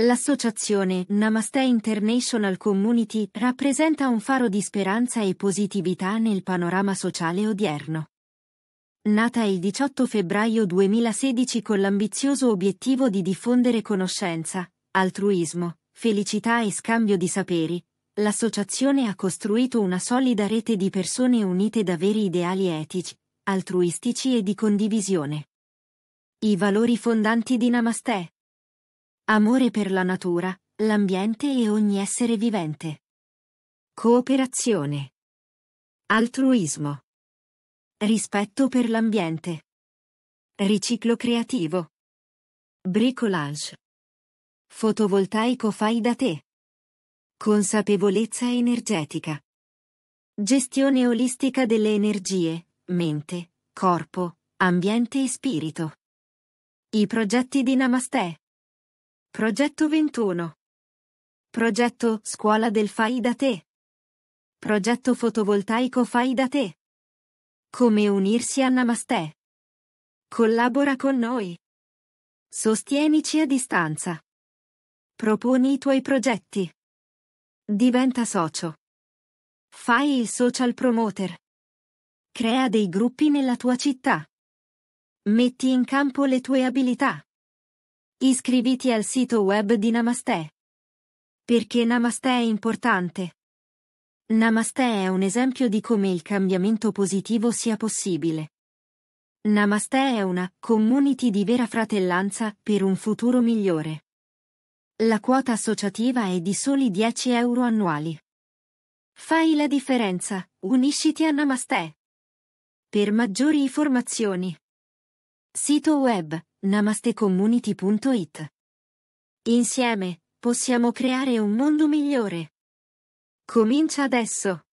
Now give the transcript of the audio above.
L'associazione Namaste International Community rappresenta un faro di speranza e positività nel panorama sociale odierno. Nata il 18 febbraio 2016 con l'ambizioso obiettivo di diffondere conoscenza, altruismo, felicità e scambio di saperi, l'associazione ha costruito una solida rete di persone unite da veri ideali etici, altruistici e di condivisione. I valori fondanti di Namaste Amore per la natura, l'ambiente e ogni essere vivente. Cooperazione. Altruismo. Rispetto per l'ambiente. Riciclo creativo. Bricolage. Fotovoltaico fai da te. Consapevolezza energetica. Gestione olistica delle energie, mente, corpo, ambiente e spirito. I progetti di Namaste. Progetto 21. Progetto Scuola del Fai da te. Progetto fotovoltaico Fai da te. Come unirsi a Namaste. Collabora con noi. Sostienici a distanza. Proponi i tuoi progetti. Diventa socio. Fai il social promoter. Crea dei gruppi nella tua città. Metti in campo le tue abilità. Iscriviti al sito web di Namaste. Perché Namaste è importante. Namaste è un esempio di come il cambiamento positivo sia possibile. Namaste è una community di vera fratellanza per un futuro migliore. La quota associativa è di soli 10 euro annuali. Fai la differenza, unisciti a Namaste. Per maggiori informazioni Sito web namastecommunity.it Insieme possiamo creare un mondo migliore. Comincia adesso!